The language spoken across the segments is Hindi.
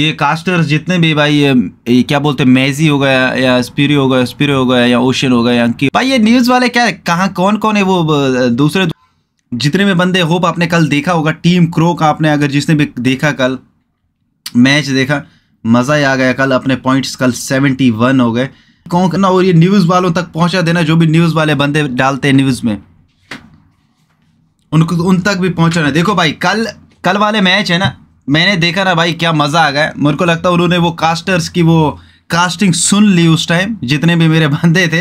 ये कास्टर्स जितने भी भाई ये, ये क्या बोलते हैं मैजी हो गया या स्पीरी हो गया स्पीरी हो गया या ओशन हो गया अंकि भाई ये न्यूज़ वाले क्या है कहाँ कौन कौन है वो दूसरे जितने भी बंदे होप आपने कल देखा होगा टीम क्रो का आपने अगर जिसने भी देखा कल मैच देखा मज़ा ही आ गया कल अपने पॉइंट्स कल सेवेंटी वन हो गए कौन करना और ये न्यूज़ वालों तक पहुँचा देना जो भी न्यूज़ वाले बंदे डालते हैं न्यूज़ में उनको उन तक भी पहुँचाना देखो भाई कल कल वाले मैच है ना मैंने देखा ना भाई क्या मज़ा आ गया मेरे को लगता है उन्होंने वो कास्टर्स की वो कास्टिंग सुन ली उस टाइम जितने भी मेरे बंदे थे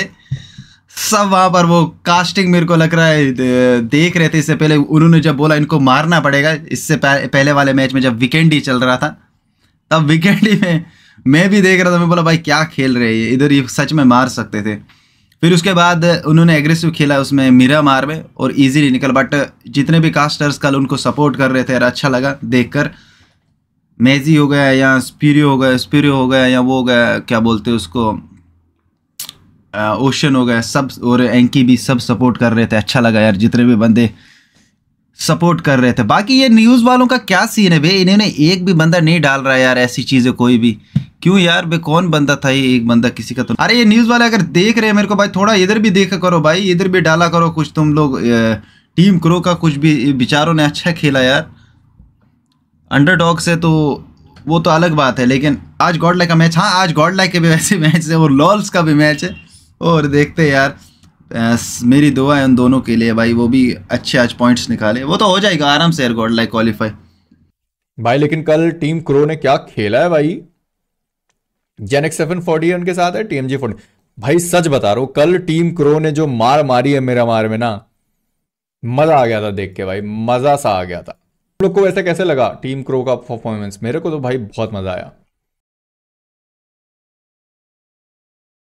सब वहाँ पर वो कास्टिंग मेरे को लग रहा है देख रहे थे इससे पहले उन्होंने जब बोला इनको मारना पड़ेगा इससे पहले वाले मैच में जब वीकेंड ही चल रहा था तब वीकेंड ही में मैं भी देख रहा था मैं बोला भाई क्या खेल रहे हैं इधर ये सच में मार सकते थे फिर उसके बाद उन्होंने एग्रेसिव खेला उसमें मीरा मार में और इजीली निकल बट जितने भी कास्टर्स कल उनको सपोर्ट कर रहे थे यार अच्छा लगा देखकर मेजी हो गया या स्पीरियो हो गया स्पीरियो हो गया या वो हो गया क्या बोलते हैं उसको ओशन हो गया सब और एंकी भी सब सपोर्ट कर रहे थे अच्छा लगा यार जितने भी बंदे सपोर्ट कर रहे थे बाकी ये न्यूज़ वालों का क्या सीन है भाई इन्होंने एक भी बंदा नहीं डाल रहा है यार ऐसी चीज़ें कोई भी क्यों यार बे कौन बंदा था ये एक बंदा किसी का तो अरे ये न्यूज़ वाले अगर देख रहे हैं मेरे को भाई थोड़ा इधर भी देखा करो भाई इधर भी डाला करो कुछ तुम लोग टीम क्रो का कुछ भी बेचारों ने अच्छा खेला यार अंडरडॉग से तो वो तो अलग बात है लेकिन आज गॉड लाइक का मैच हाँ आज गॉड लाइक के भी वैसे मैच है और लॉल्स का भी मैच है और देखते यार मेरी दुआ है उन दोनों के लिए भाई वो भी अच्छे आज पॉइंट्स निकाले वो तो हो जाएगा आराम से यार गॉड लाइक क्वालिफाई भाई लेकिन कल टीम क्रो ने क्या खेला है भाई जेन सेवन फोर्टी उनके साथ है टीएमजी फोर्टी भाई सच बता रहा हूँ कल टीम क्रो ने जो मार मारी है मेरा मार में ना मजा आ गया था देख के भाई मजा सा आ गया था लोग को वैसे कैसे लगा टीम क्रो का परफॉर्मेंस मेरे को तो भाई बहुत मजा आया